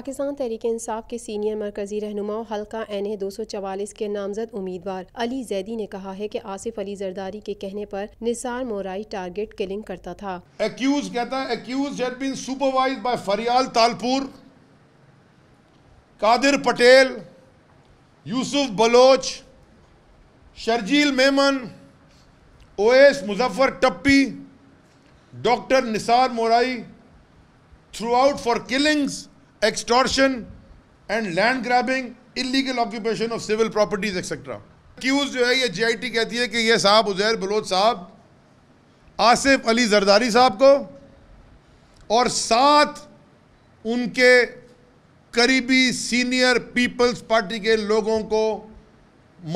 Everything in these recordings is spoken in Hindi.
पाकिस्तान तहरीक इंसाफ के सीनियर मरकजी रहनुमा हल्का एन ए दो सौ चवालीस के नामजद उम्मीदवार अली जैदी ने कहा है कि आसिफ अली जरदारी के कहने पर निसार मोराई टारगेट किलिंग करता था एक्यूज कहता है Qadir Patel Yousuf Baloch Sharjeel Memon Owais Muzaffar Tappi doctor Nisar Morai out for killings extortion and land grabbing illegal occupation of civil properties etcetera accused जो है ये जे कहती है कि ये साहब उजैर बलोच साहब आसिफ अली जरदारी साहब को और साथ उनके करीबी सीनियर पीपल्स पार्टी के लोगों को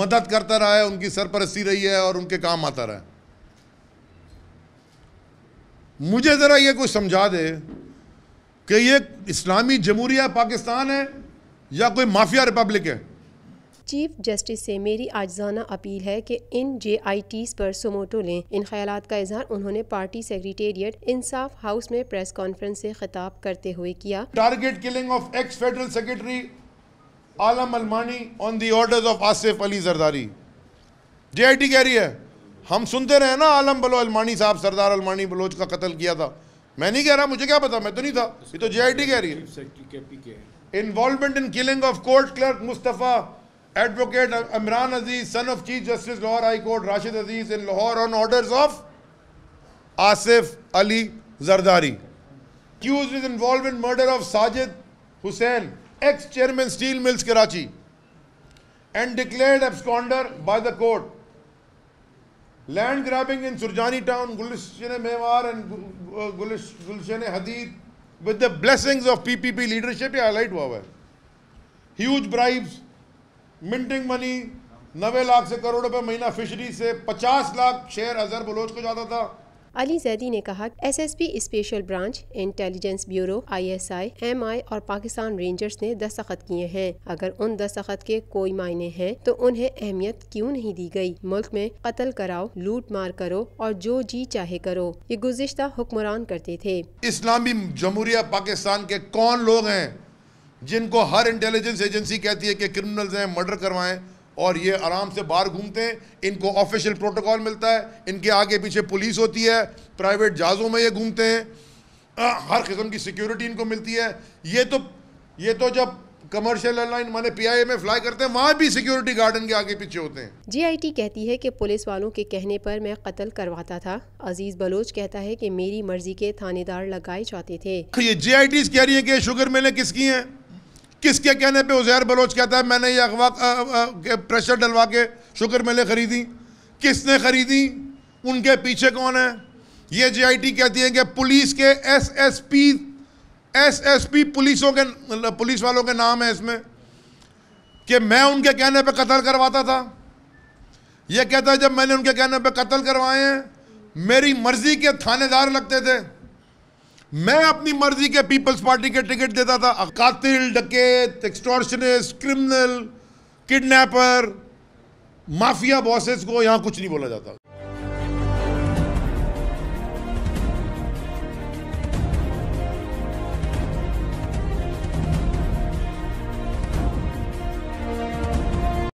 मदद करता रहा है उनकी सरपरस्ती रही है और उनके काम आता रहा है मुझे ज़रा ये कुछ समझा दे कि ये इस्लामी जमहूरिया पाकिस्तान है या कोई माफिया रिपब्लिक है चीफ जस्टिस से मेरी आजाना अपील है कि इन जे आई टीज पर सोमोटो लें इन ख्याल का इजहार उन्होंने पार्टी सेक्रेटेरिएट इंसाफ हाउस में प्रेस कॉन्फ्रेंस से खिताब करते हुए किया target killing of ex federal secretary Alam Almani on the orders of Asif Ali Zardari J I T कह रही है हम सुनते रहे ना आलम बलो अलमानी साहब सरदार अलमानी बलोच का कत्ल किया था मैं नहीं कह रहा मुझे क्या पता मैं तो नहीं था ये तो जेआईटी कह रही है involvement in killing of court clerk Mustafa advocate Imran Aziz son of chief justice Lahore high court Rashid Aziz in Lahore on orders of Asif Ali Zardari accused is involve in murder of Sajid Hussain ex chairman steel mills Karachi and declared absconder by the court land grabbing in Surjani town Gulshan Maymar and Gulshan Hadeed with the blessings of P P P leadership highlight हुआ है ह्यूज ब्राइब्स मिंटिंग मनी नबे लाख से करोड़ रुपए महीना फिशरी से पचास लाख शेयर अजहर बलोच को जाता था अली जैदी ने कहा SSP special branch intelligence bureau ISI MI और पाकिस्तान रेंजर्स ने दस्तखत किए हैं अगर उन दस्तखत के कोई मायने हैं तो उन्हें अहमियत क्यों नहीं दी गई मुल्क में कत्ल कराओ लूट मार करो और जो जी चाहे करो ये गुजशत हुक्मरान करते थे इस्लामी जमहूरिया पाकिस्तान के कौन लोग हैं जिनको हर इंटेलिजेंस एजेंसी कहती है कि क्रिमिनल्स हैं मर्डर करवाएं और ये आराम से बाहर घूमते हैं इनको ऑफिशियल प्रोटोकॉल मिलता है इनके आगे पीछे पुलिस होती है प्राइवेट जहाज़ों में ये घूमते हैं हर किस्म की सिक्योरिटी इनको मिलती है ये तो ये तो जब कमर्शियल एयरलाइन माने पीआईए में फ्लाई करते हैं वहाँ भी सिक्योरिटी गार्डन के आगे पीछे होते हैं जीआईटी कहती है कि पुलिस वालों के कहने पर मैं कत्ल करवाता था अजीज बलोच कहता है कि मेरी मर्जी के थानेदार लगाए जाते थे ये जीआईटी कह रही है कि शुगर मिले किसकी हैं किसके कहने पे उजैर बलोच कहता है मैंने ये अगवा प्रेशर डलवा के शुगर मिले खरीदी किसने खरीदी उनके पीछे कौन है ये जीआईटी कहती है कि पुलिस के एसएसपी एसएसपी पुलिसों के मतलब पुलिस वालों के नाम है इसमें कि मैं उनके कहने पे कत्ल करवाता था ये कहता है जब मैंने उनके कहने पे कत्ल करवाए हैं मेरी मर्जी के थानेदार लगते थे मैं अपनी मर्जी के पीपल्स पार्टी के टिकट देता था कातिल डकेत extortionist criminal kidnapper mafia bosses को यहाँ कुछ नहीं बोला जाता